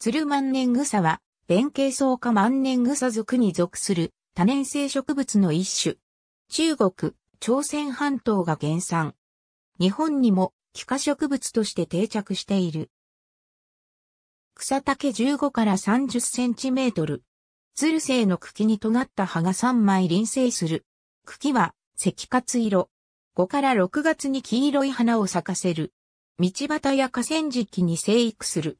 鶴万年草は、弁慶草科万年草属に属する多年生植物の一種。中国、朝鮮半島が原産。日本にも気化植物として定着している。草丈15から30センチメートル。ツル性の茎に尖った葉が3枚輪生する。茎は赤活色。5から6月に黄色い花を咲かせる。道端や河川敷に生育する。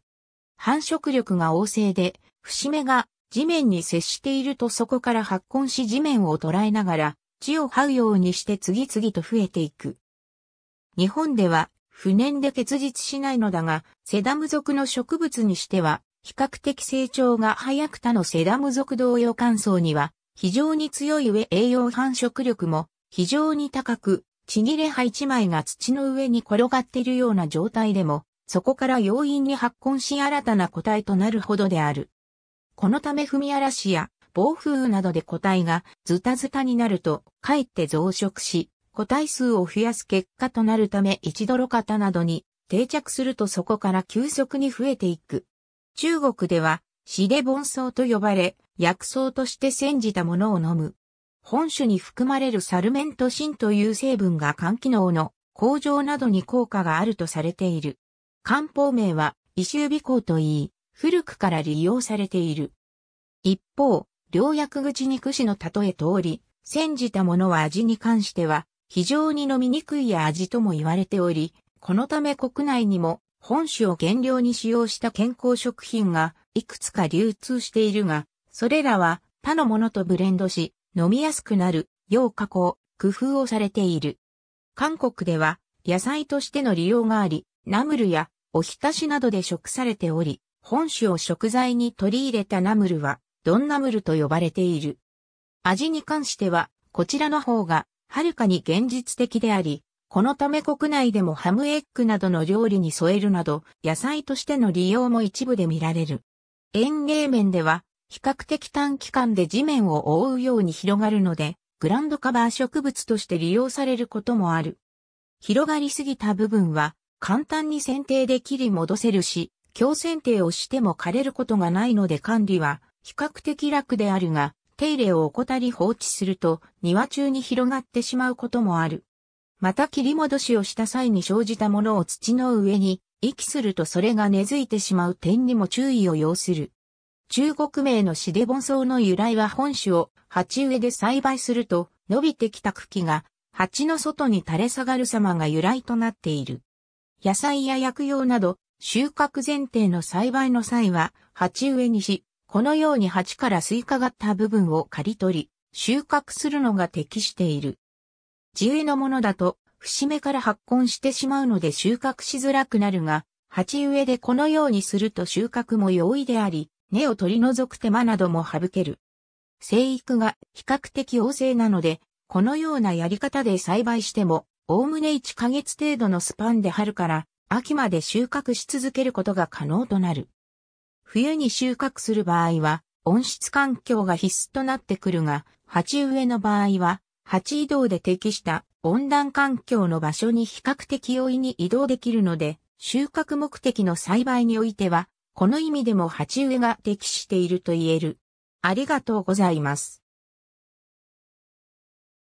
繁殖力が旺盛で、節目が地面に接しているとそこから発根し地面を捉えながら、地を這うようにして次々と増えていく。日本では、不燃で結実しないのだが、セダム属の植物にしては、比較的成長が早く他のセダム属同様乾燥には、非常に強い上栄養繁殖力も非常に高く、ちぎれ葉一枚が土の上に転がっているような状態でも、そこから容易に発根し新たな個体となるほどである。このため踏み荒らしや暴風雨などで個体がズタズタになると、かえって増殖し、個体数を増やす結果となるため一泥方などに定着するとそこから急速に増えていく。中国では、死で盆草と呼ばれ、薬草として煎じたものを飲む。本種に含まれるサルメントシンという成分が肝機能の向上などに効果があるとされている。漢方名は、異臭尾行と言い、古くから利用されている。一方、良薬口に串の例え通り、煎じたものは味に関しては、非常に飲みにくい味とも言われており、このため国内にも、本種を原料に使用した健康食品が、いくつか流通しているが、それらは、他のものとブレンドし、飲みやすくなる、よう加工、工夫をされている。韓国では、野菜としての利用があり、ナムルやおひたしなどで食されており、本種を食材に取り入れたナムルは、ドンナムルと呼ばれている。味に関しては、こちらの方が、はるかに現実的であり、このため国内でもハムエッグなどの料理に添えるなど、野菜としての利用も一部で見られる。園芸面では、比較的短期間で地面を覆うように広がるので、グランドカバー植物として利用されることもある。広がりすぎた部分は、簡単に剪定で切り戻せるし、強剪定をしても枯れることがないので管理は比較的楽であるが、手入れを怠り放置すると庭中に広がってしまうこともある。また切り戻しをした際に生じたものを土の上に遺棄するとそれが根付いてしまう点にも注意を要する。中国名のシデボンソウの由来は本種を鉢植えで栽培すると伸びてきた茎が鉢の外に垂れ下がる様が由来となっている。野菜や薬用など、収穫前提の栽培の際は、鉢植えにし、このように鉢から吸いかがった部分を刈り取り、収穫するのが適している。地植えのものだと、節目から発根してしまうので収穫しづらくなるが、鉢植えでこのようにすると収穫も容易であり、根を取り除く手間なども省ける。生育が比較的旺盛なので、このようなやり方で栽培してもおおむね1ヶ月程度のスパンで春から秋まで収穫し続けることが可能となる。冬に収穫する場合は、温室環境が必須となってくるが、鉢植えの場合は、鉢移動で適した温暖環境の場所に比較的容易に移動できるので、収穫目的の栽培においては、この意味でも鉢植えが適していると言える。ありがとうございます。